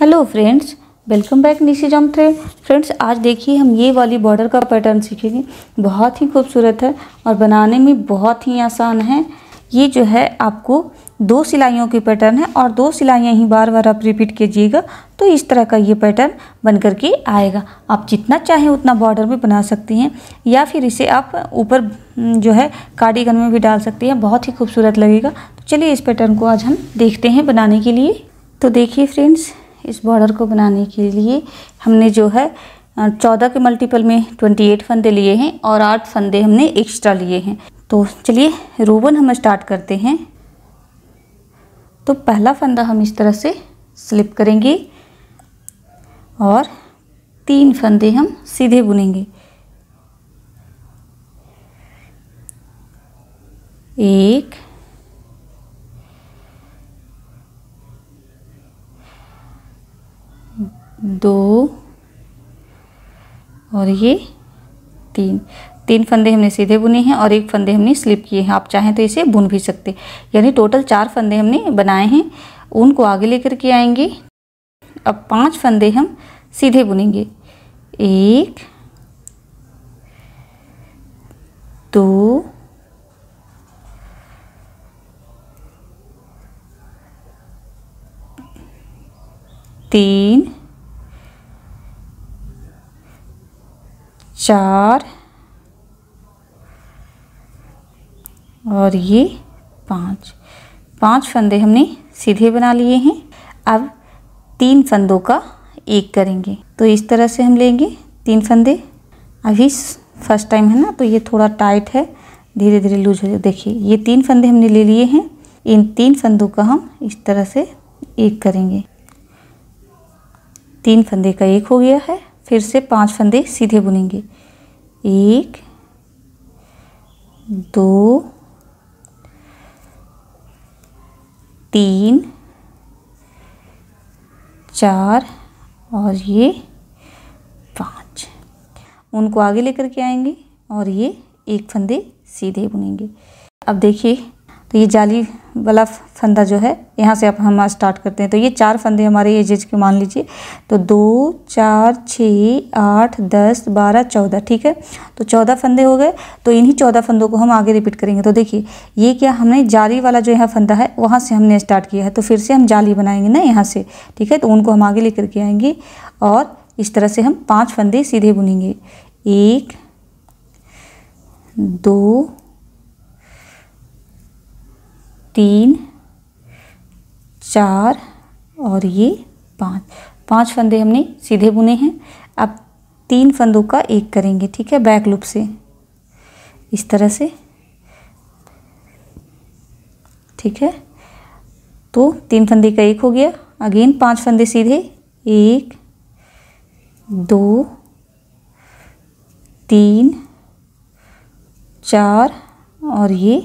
hello friends welcome back Nishi जम थ्रेड friends आज देखिए हम ये वाली बॉर्डर का पैटर्न सीखेंगे बहुत ही खूबसूरत है और बनाने में बहुत ही आसान है ये जो है आपको दो सिलाइयों की पैटर्न है और दो सिलाइयाँ ही बार बार आप रिपीट कीजिएगा तो इस तरह का ये पैटर्न बन कर के आएगा आप जितना चाहें उतना बॉर्डर में बना सकती हैं या फिर इसे आप ऊपर हम्म, जो है कार्डिगन में भी डाल सकती हैं बहुत ही खूबसूरत लगेगा तो चलिए इस पैटर्न को आज हम देखते हैं बनाने के लिए तो देखिए फ्रेंड्स इस बॉर्डर को बनाने के लिए हमने जो है चौदह के मल्टीपल में ट्वेंटी एट फंदे लिए हैं और आठ फंदे हमने एक्स्ट्रा लिए हैं तो चलिए रोबन हम स्टार्ट करते हैं तो पहला फंदा हम इस तरह से स्लिप करेंगे और तीन फंदे हम सीधे बुनेंगे एक दो और ये तीन तीन फंदे हमने सीधे बुने हैं और एक फंदे हमने स्लिप किए हैं आप चाहें तो इसे बुन भी सकते यानी टोटल चार फंदे हमने बनाए हैं उनको आगे लेकर के आएंगे अब पांच फंदे हम सीधे बुनेंगे एक दो तीन चार और ये पाँच पांच फंदे हमने सीधे बना लिए हैं अब तीन फंदों का एक करेंगे तो इस तरह से हम लेंगे तीन फंदे अभी फर्स्ट टाइम है ना तो ये थोड़ा टाइट है धीरे धीरे लूज हो जाए देखिए ये तीन फंदे हमने ले लिए हैं इन तीन फंदों का हम इस तरह से एक करेंगे तीन फंदे का एक हो गया है फिर से पांच फंदे सीधे बुनेंगे एक दो तीन चार और ये पांच उनको आगे लेकर के आएंगे और ये एक फंदे सीधे बुनेंगे अब देखिए तो ये जाली वाला फंदा जो है यहाँ से आप हम स्टार्ट करते हैं तो ये चार फंदे हमारे ये के मान लीजिए तो दो चार छः आठ दस बारह चौदह ठीक है तो चौदह फंदे हो गए तो इन्हीं चौदह फंदों को हम आगे रिपीट करेंगे तो देखिए ये क्या हमने जाली वाला जो यहाँ फंदा है वहाँ से हमने स्टार्ट किया है तो फिर से हम जाली बनाएंगे ना यहाँ से ठीक है तो उनको हम आगे ले करके आएंगे और इस तरह से हम पाँच फंदे सीधे बुनेंगे एक दो तीन चार और ये पाँच पांच फंदे हमने सीधे बुने हैं अब तीन फंदों का एक करेंगे ठीक है बैक लूप से इस तरह से ठीक है तो तीन फंदे का एक हो गया अगेन पांच फंदे सीधे एक दो तीन चार और ये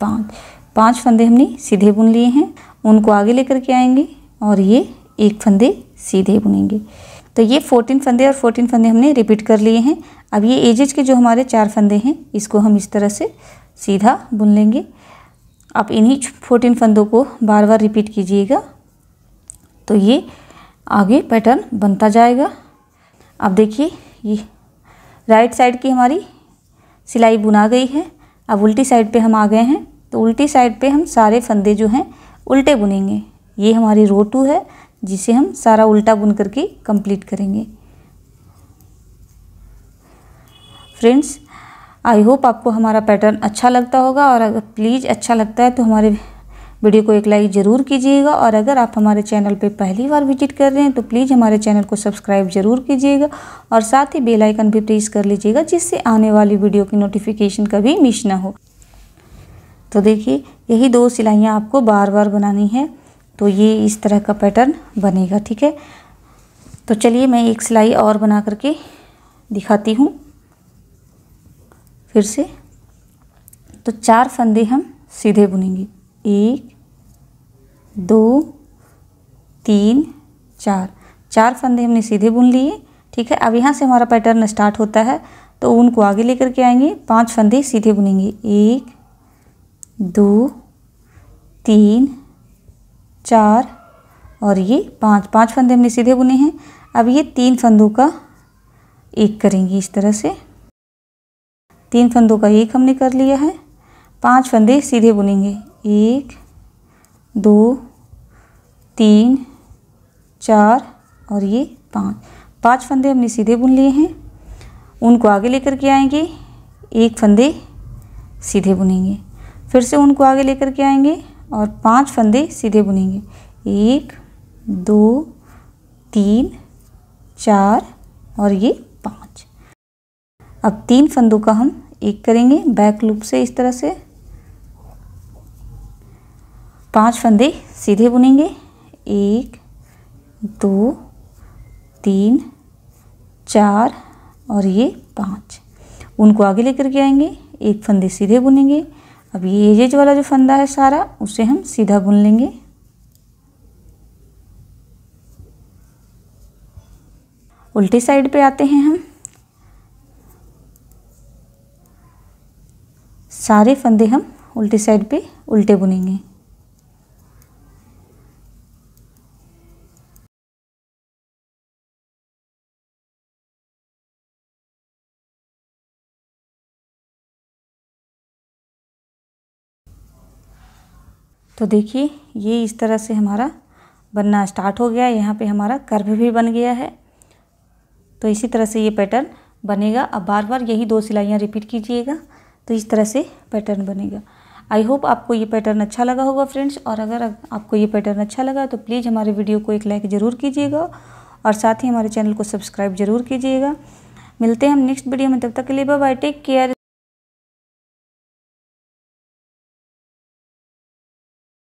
पाँच पांच फंदे हमने सीधे बुन लिए हैं उनको आगे लेकर के आएंगे और ये एक फंदे सीधे बुनेंगे तो ये फोर्टीन फंदे और फोर्टीन फंदे हमने रिपीट कर लिए हैं अब ये एजेज के जो हमारे चार फंदे हैं इसको हम इस तरह से सीधा बुन लेंगे आप इन्हीं फोर्टीन फंदों को बार बार रिपीट कीजिएगा तो ये आगे पैटर्न बनता जाएगा अब देखिए ये राइट साइड की हमारी सिलाई बुना गई है अब उल्टी साइड पे हम आ गए हैं तो उल्टी साइड पे हम सारे फंदे जो हैं उल्टे बुनेंगे ये हमारी रो टू है जिसे हम सारा उल्टा बुन करके कंप्लीट करेंगे फ्रेंड्स आई होप आपको हमारा पैटर्न अच्छा लगता होगा और अगर प्लीज़ अच्छा लगता है तो हमारे वीडियो को एक लाइक ज़रूर कीजिएगा और अगर आप हमारे चैनल पर पहली बार विजिट कर रहे हैं तो प्लीज़ हमारे चैनल को सब्सक्राइब ज़रूर कीजिएगा और साथ ही बेल आइकन भी प्रेस कर लीजिएगा जिससे आने वाली वीडियो की नोटिफिकेशन कभी मिस ना हो तो देखिए यही दो सिलाइयाँ आपको बार बार बनानी है तो ये इस तरह का पैटर्न बनेगा ठीक है तो चलिए मैं एक सिलाई और बना करके दिखाती हूँ फिर से तो चार फंदे हम सीधे बुनेंगे एक दो तीन चार चार फंदे हमने सीधे बुन लिए ठीक है अब यहाँ से हमारा पैटर्न स्टार्ट होता है तो उनको आगे लेकर के आएंगे पांच फंदे सीधे बुनेंगे एक दो तीन चार और ये पाँच पांच फंदे हमने सीधे बुने हैं अब ये तीन फंदों का एक करेंगे इस तरह से तीन फंदों का एक हमने कर लिया है पांच फंदे सीधे बुनेंगे एक दो तीन चार और ये पांच पांच फंदे हमने सीधे बुन लिए हैं उनको आगे लेकर के आएंगे एक फंदे सीधे बुनेंगे फिर से उनको आगे लेकर के आएंगे और पांच फंदे सीधे बुनेंगे एक दो तीन चार और ये पांच अब तीन फंदों का हम एक करेंगे बैक लूप से इस तरह से पांच फंदे सीधे बुनेंगे एक दो तीन चार और ये पांच उनको आगे लेकर के आएंगे एक फंदे सीधे बुनेंगे अब ये एजेज वाला जो फंदा है सारा उसे हम सीधा बुन लेंगे उल्टी साइड पे आते हैं हम सारे फंदे हम उल्टी साइड पे उल्टे बुनेंगे तो देखिए ये इस तरह से हमारा बनना स्टार्ट हो गया यहाँ पे हमारा कर्व भी बन गया है तो इसी तरह से ये पैटर्न बनेगा अब बार बार यही दो सिलाइयाँ रिपीट कीजिएगा तो इस तरह से पैटर्न बनेगा आई होप आपको ये पैटर्न अच्छा लगा होगा फ्रेंड्स और अगर आपको ये पैटर्न अच्छा लगा तो प्लीज़ हमारे वीडियो को एक लाइक ज़रूर कीजिएगा और साथ ही हमारे चैनल को सब्सक्राइब जरूर कीजिएगा मिलते हैं हम नेक्स्ट वीडियो में तब तक के लिए बाय टेक केयर